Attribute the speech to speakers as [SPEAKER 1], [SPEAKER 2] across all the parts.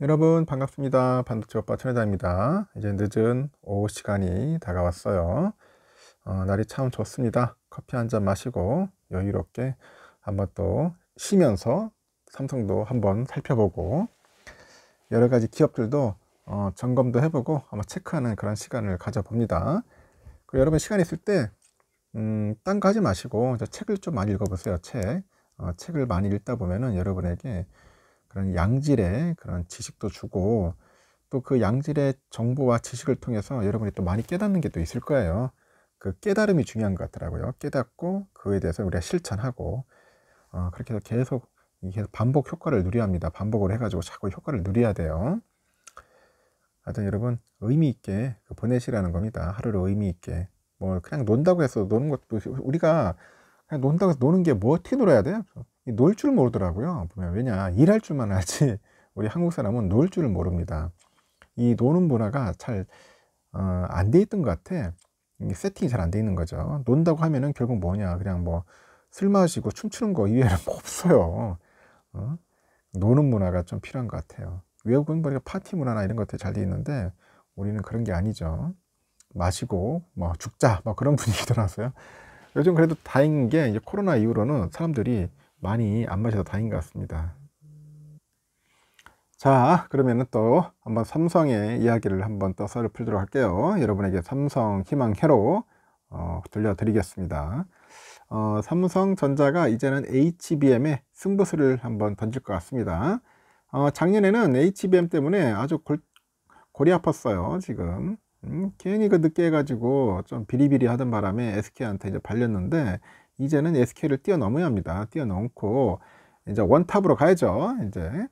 [SPEAKER 1] 여러분 반갑습니다. 반도체 오빠 천혜자입니다. 이제 늦은 오후 시간이 다가왔어요. 어, 날이 참 좋습니다. 커피 한 잔 마시고 여유롭게 한번 또 쉬면서 삼성도 한번 살펴보고 여러 가지 기업들도 어, 점검도 해보고 아마 체크하는 그런 시간을 가져봅니다. 그리고 여러분 시간 있을 때 음, 딴거 지 마시고 책을 좀 많이 읽어보세요. 책. 어, 책을 많이 읽다 보면은 여러분에게 그런 양질의 그런 지식도 주고 또 그 양질의 정보와 지식을 통해서 여러분이 또 많이 깨닫는 게 또 있을 거예요. 그 깨달음이 중요한 것 같더라고요. 깨닫고 그에 대해서 우리가 실천하고 어, 그렇게 해서 계속 이게 반복 효과를 누려야 합니다. 반복을 해가지고 자꾸 효과를 누려야 돼요. 하여튼 여러분 의미 있게 그 보내시라는 겁니다. 하루를 의미 있게 뭐 그냥 논다고 해서 노는 것도 우리가 그냥 논다고 해서 노는 게 뭐 어떻게 놀아야 돼요? 놀줄 모르더라고요. 보면 왜냐 일할 줄만 하지 우리 한국 사람은 놀 줄 모릅니다. 이 노는 문화가 잘 안돼 어, 있던 것 같아. 세팅이 잘 안 돼 있는 거죠. 논다고 하면은 결국 뭐냐 그냥 뭐 술 마시고 춤추는 거 이외에는 뭐 없어요. 어? 노는 문화가 좀 필요한 것 같아요. 외국은 뭐 파티 문화나 이런 것들 잘 돼 있는데 우리는 그런 게 아니죠. 마시고 뭐 죽자 뭐 그런 분위기더라서요. 요즘 그래도 다행인 게 이제 코로나 이후로는 사람들이 많이 안 마셔서 다행인 것 같습니다. 자 그러면은 또 한번 삼성의 이야기를 한번 또 썰을 풀도록 할게요. 여러분에게 삼성 희망 해로 어, 들려드리겠습니다. 어, 삼성전자가 이제는 h b m 의 승부수를 한번 던질 것 같습니다. 어, 작년에는 HBM 때문에 아주 골, 골이 아팠어요. 지금 음, 괜히 그 늦게 해가지고 좀 비리비리 하던 바람에 SK한테 이제 발렸는데 이제는 SK를 뛰어넘어야 합니다. 뛰어넘고 이제 원탑으로 가야죠. 이제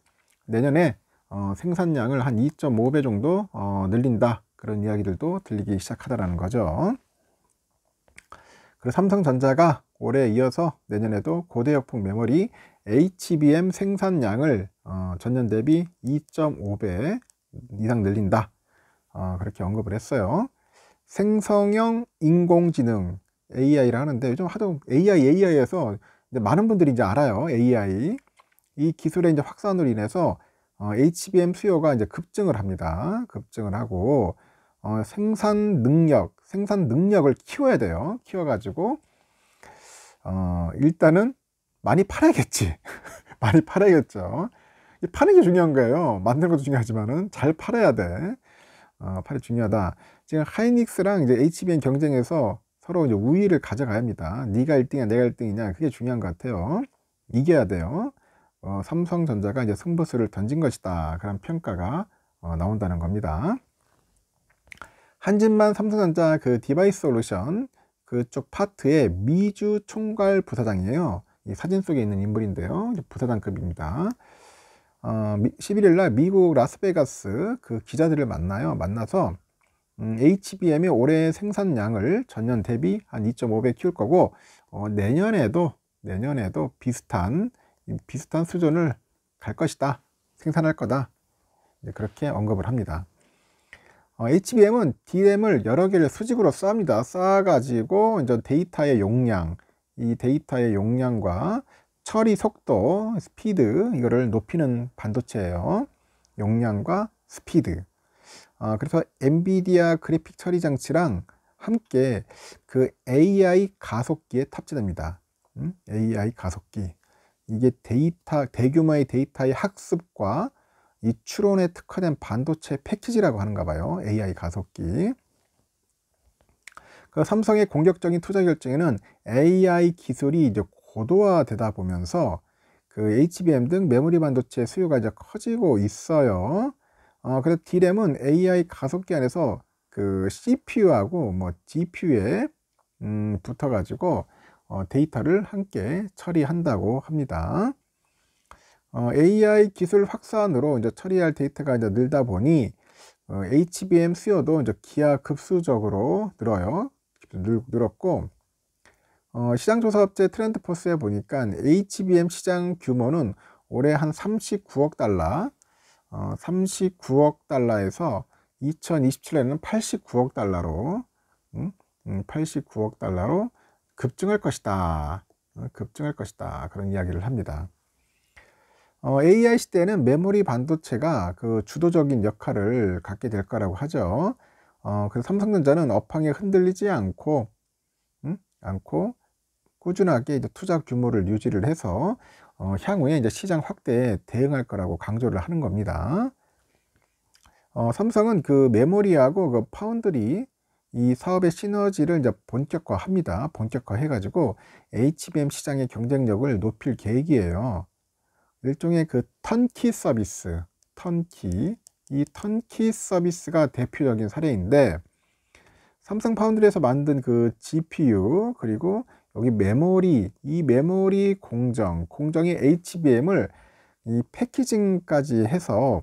[SPEAKER 1] 내년에 어, 생산량을 한 2.5배 정도 어, 늘린다 그런 이야기들도 들리기 시작하다라는 거죠. 그리고 삼성전자가 올해 이어서 내년에도 고대역폭 메모리 HBM 생산량을 어, 전년 대비 2.5배 이상 늘린다. 어, 그렇게 언급을 했어요. 생성형 인공지능 AI를 하는데 요즘 하도 AI, AI에서 많은 분들이 이제 알아요. AI. 이 기술의 이제 확산으로 인해서 어, HBM 수요가 이제 급증을 합니다. 급증을 하고 어, 생산 능력, 생산 능력을 키워야 돼요. 키워가지고 어, 일단은 많이 팔아야겠지. 많이 팔아야겠죠. 이 파는 게 중요한 거예요. 만드는 것도 중요하지만은 잘 팔아야 돼. 어, 팔이 중요하다. 지금 하이닉스랑 이제 HBM 경쟁에서 서로 이제 우위를 가져가야 합니다. 네가 1등이야 내가 1등이냐 그게 중요한 것 같아요. 이겨야 돼요. 어, 삼성전자가 이제 승부수를 던진 것이다. 그런 평가가 어, 나온다는 겁니다. 한진만 삼성전자 그 디바이스 솔루션 그쪽 파트의 미주 총괄 부사장이에요. 이 사진 속에 있는 인물인데요. 부사장급입니다. 어, 11일 날 미국 라스베가스 그 기자들을 만나요. 만나서 음, HBM이 올해 생산량을 전년 대비 한 2.5배 키울 거고 어, 내년에도 내년에도 비슷한 비슷한 수준을 갈 것이다 생산할 거다 그렇게 언급을 합니다. 어, HBM은 DRAM을 여러 개를 수직으로 쌓니다 쌓아가지고 이제 데이터의 용량, 이 데이터의 용량과 처리 속도, 스피드 이거를 높이는 반도체예요. 용량과 스피드. 아, 그래서 엔비디아 그래픽 처리 장치랑 함께 그 AI 가속기에 탑재됩니다. 음? AI 가속기. 이게 데이터, 대규모의 데이터의 학습과 이 추론에 특화된 반도체 패키지라고 하는가 봐요. AI 가속기. 그 삼성의 공격적인 투자 결정에는 AI 기술이 이제 고도화되다 보면서 그 HBM 등 메모리 반도체 수요가 이제 커지고 있어요. 어, 그래서 D램은 AI 가속기 안에서 그 CPU하고 뭐 GPU에 음, 붙어가지고 어, 데이터를 함께 처리한다고 합니다. 어, AI 기술 확산으로 이제 처리할 데이터가 이제 늘다 보니 어, HBM 수요도 이제 기하급수적으로 늘어요. 늘, 늘었고 어, 시장조사업체 트렌드포스에 보니까 HBM 시장 규모는 올해 한 39억 달러 어, 39억 달러에서 2027년에는 89억 달러로 음, 89억 달러로 급증할 것이다. 어, 급증할 것이다. 그런 이야기를 합니다. 어, AI 시대에는 메모리 반도체가 그 주도적인 역할을 갖게 될 거라고 하죠. 어, 그래서 삼성전자는 업황에 흔들리지 않고, 음? 않고 꾸준하게 투자 규모를 유지를 해서 어, 향후에 이제 시장 확대에 대응할 거라고 강조를 하는 겁니다. 어, 삼성은 그 메모리하고 그 파운드리 이 사업의 시너지를 이제 본격화합니다. 본격화해가지고 HBM 시장의 경쟁력을 높일 계획이에요. 일종의 그 턴키 서비스, 턴키 이 턴키 서비스가 대표적인 사례인데 삼성 파운드리에서 만든 그 GPU 그리고 여기 메모리, 이 메모리 공정, 공정의 HBM을 이 패키징까지 해서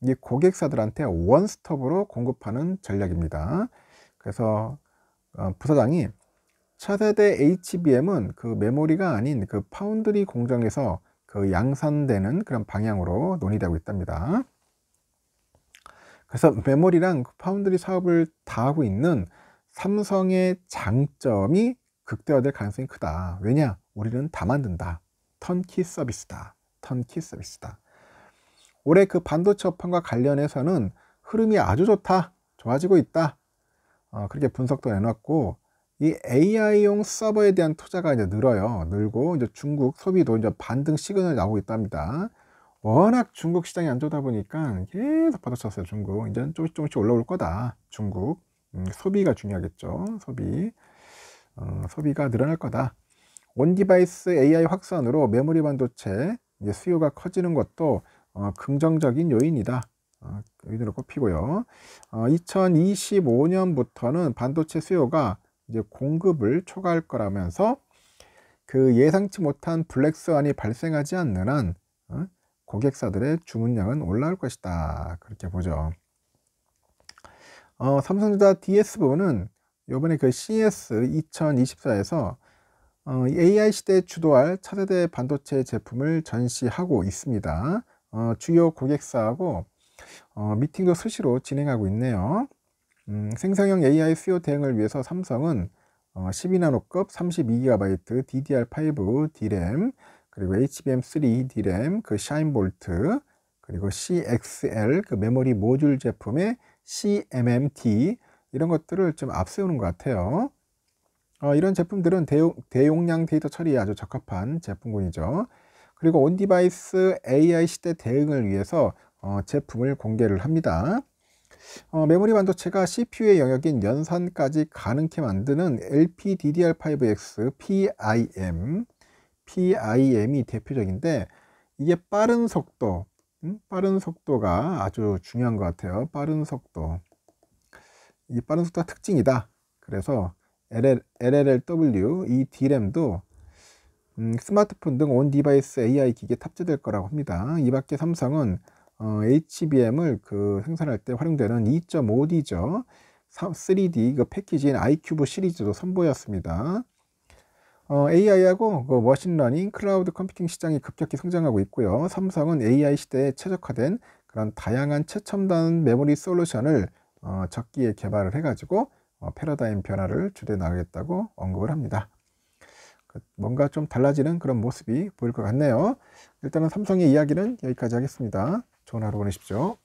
[SPEAKER 1] 이 고객사들한테 원스톱으로 공급하는 전략입니다. 그래서 어, 부사장이 차세대 HBM은 그 메모리가 아닌 그 파운드리 공정에서 그 양산되는 그런 방향으로 논의되고 있답니다. 그래서 메모리랑 그 파운드리 사업을 다 하고 있는 삼성의 장점이 극대화될 가능성이 크다. 왜냐? 우리는 다 만든다. 턴키 서비스다. 턴키 서비스다. 올해 그 반도체 업황과 관련해서는 흐름이 아주 좋다. 좋아지고 있다. 어, 그렇게 분석도 내놨고 이 AI용 서버에 대한 투자가 이제 늘어요. 늘고 이제 중국 소비도 이제 반등 시그널이 나오고 있답니다. 워낙 중국 시장이 안 좋다 보니까 계속 받아쳤어요 중국 이제 는 조금씩 조금씩 올라올 거다 중국 음, 소비가 중요하겠죠 소비 어, 소비가 늘어날 거다. 온 디바이스 AI 확산으로 메모리 반도체 수요가 커지는 것도 어, 긍정적인 요인이다. 어, 요인로 꼽히고요. 어, 2025년부터는 반도체 수요가 이제 공급을 초과할 거라면서 그 예상치 못한 블랙스완이 발생하지 않는 한 어? 고객사들의 주문량은 올라올 것이다. 그렇게 보죠. 어, 삼성전자 DS 부분은 요번에 그 c s 2024에서 어, AI 시대에 주도할 차세대 반도체 제품을 전시하고 있습니다. 어, 주요 고객사하고 어, 미팅도 수시로 진행하고 있네요. 음, 생성형 AI 수요 대응을 위해서 삼성은 어, 12나노급 32GB DDR5 DRAM 그리고 HBM3 DRAM 그 샤인볼트 그리고 CXL 그 메모리 모듈 제품의 CMMT 이런 것들을 좀 앞세우는 것 같아요. 어, 이런 제품들은 대용, 량 데이터 처리에 아주 적합한 제품군이죠. 그리고 온디바이스 AI 시대 대응을 위해서 어, 제품을 공개를 합니다. 어, 메모리 반도체가 CPU의 영역인 연산까지 가능케 만드는 LPDDR5X PIM, PIM이 대표적인데 이게 빠른 속도, 음, 빠른 속도가 아주 중요한 것 같아요. 빠른 속도. 이 빠른 속도가 특징이다. 그래서 LL, LLLW 이 D램도 음, 스마트폰 등 온 디바이스 AI 기기에 탑재될 거라고 합니다. 이 밖에 삼성은 어, HBM을 그 생산할 때 활용되는 2.5D죠. 3D 그 패키지인 iCube 시리즈도 선보였습니다. 어, AI하고 그 머신러닝, 클라우드 컴퓨팅 시장이 급격히 성장하고 있고요. 삼성은 AI 시대에 최적화된 그런 다양한 최첨단 메모리 솔루션을 어, 적기에 개발을 해가지고 어, 패러다임 변화를 주도해 나가겠다고 언급을 합니다. 그 뭔가 좀 달라지는 그런 모습이 보일 것 같네요. 일단은 삼성의 이야기는 여기까지 하겠습니다. 좋은 하루 보내십시오.